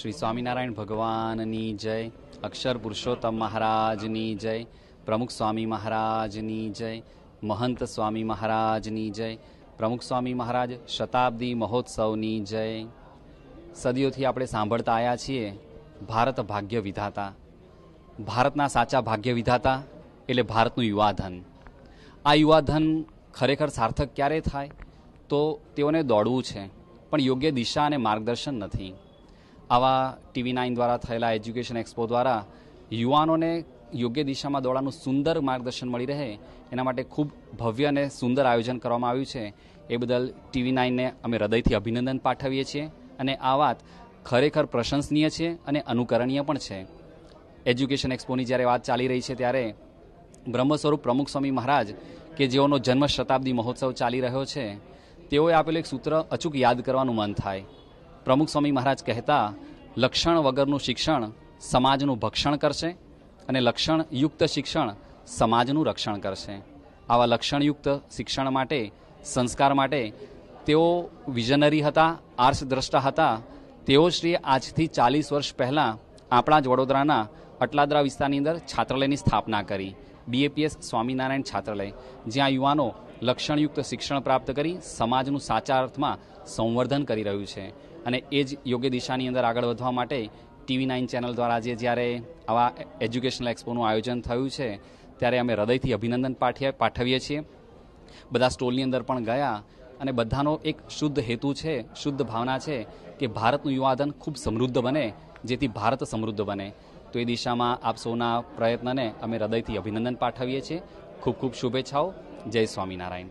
શ્રી સ્વામિનારાયણ ભગવાનની જય અક્ષર પુરુષોત્તમ મહારાજની જય પ્રમુખ સ્વામી મહારાજની જય મહંત સ્વામી મહારાજની જય પ્રમુખ સ્વામી મહારાજ શતાબ્દી મહોત્સવની જય સદીઓથી આપણે સાંભળતા આવ્યા છીએ ભારત ભાગ્ય વિધાતા ભારતના સાચા ભાગ્ય વિધાતા એટલે ભારતનું યુવાધન આ યુવાધન ખરેખર સાર્થક ક્યારે થાય તો તેઓને દોડવું છે પણ યોગ્ય દિશા અને માર્ગદર્શન નથી આવા ટીવી નાઇન દ્વારા થયેલા એજ્યુકેશન એક્સપો દ્વારા યુવાનોને યોગ્ય દિશામાં દોડવાનું સુંદર માર્ગદર્શન મળી રહે એના માટે ખૂબ ભવ્ય અને સુંદર આયોજન કરવામાં આવ્યું છે એ બદલ ટીવી નાઇનને અમે હૃદયથી અભિનંદન પાઠવીએ છીએ અને આ વાત ખરેખર પ્રશંસનીય છે અને અનુકરણીય પણ છે એજ્યુકેશન એક્સપોની જ્યારે વાત ચાલી રહી છે ત્યારે બ્રહ્મ સ્વરૂપ પ્રમુખ સ્વામી મહારાજ કે જેઓનો જન્મ શતાબ્દી મહોત્સવ ચાલી રહ્યો છે તેઓએ આપેલું એક સૂત્ર અચૂક યાદ કરવાનું મન થાય પ્રમુખ સ્વામી મહારાજ કહેતા લક્ષણ વગરનું શિક્ષણ સમાજનું ભક્ષણ કરશે અને લક્ષણયુક્ત શિક્ષણ સમાજનું રક્ષણ કરશે આવા લક્ષણયુક્ત શિક્ષણ માટે સંસ્કાર માટે તેઓ વિઝનરી હતા આર્ષદ્રષ્ટા હતા તેઓ શ્રી આજથી ચાલીસ વર્ષ પહેલાં આપણા જ વડોદરાના અટલાદરા વિસ્તારની અંદર છાત્રાલયની સ્થાપના કરી બીએપીએસ સ્વામિનારાયણ છાત્રાલય જ્યાં યુવાનો લક્ષણયુક્ત શિક્ષણ પ્રાપ્ત કરી સમાજનું સાચા અર્થમાં સંવર્ધન કરી રહ્યું છે અને એ જ યોગ્ય દિશાની અંદર આગળ વધવા માટે ટીવી નાઇન ચેનલ દ્વારા આજે જ્યારે આવા એજ્યુકેશનલ એક્સપોનું આયોજન થયું છે ત્યારે અમે હૃદયથી અભિનંદન પાઠીએ પાઠવીએ છીએ બધા સ્ટોલની અંદર પણ ગયા અને બધાનો એક શુદ્ધ હેતુ છે શુદ્ધ ભાવના છે કે ભારતનું યુવાધન ખૂબ સમૃદ્ધ બને જેથી ભારત સમૃદ્ધ બને તો એ દિશામાં આપ સૌના પ્રયત્નને અમે હૃદયથી અભિનંદન પાઠવીએ છીએ ખૂબ ખૂબ શુભેચ્છાઓ જય સ્વામિનારાયણ